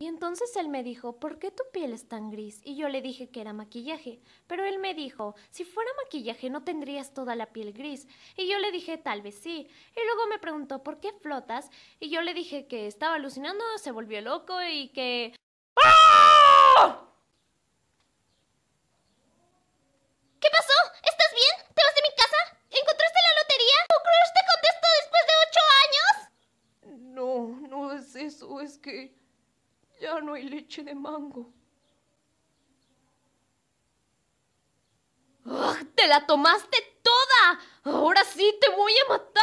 Y entonces él me dijo, ¿por qué tu piel es tan gris? Y yo le dije que era maquillaje, pero él me dijo, si fuera maquillaje no tendrías toda la piel gris. Y yo le dije, tal vez sí. Y luego me preguntó, ¿por qué flotas? Y yo le dije que estaba alucinando, se volvió loco y que... ¡Ah! ¿Qué pasó? ¿Estás bien? ¿Te vas de mi casa? ¿Encontraste la lotería? ¿Crush te contestó después de ocho años? No, no es eso, es que... Ya no hay leche de mango. ¡Ugh! ¡Ah! ¡Te la tomaste toda! Ahora sí te voy a matar.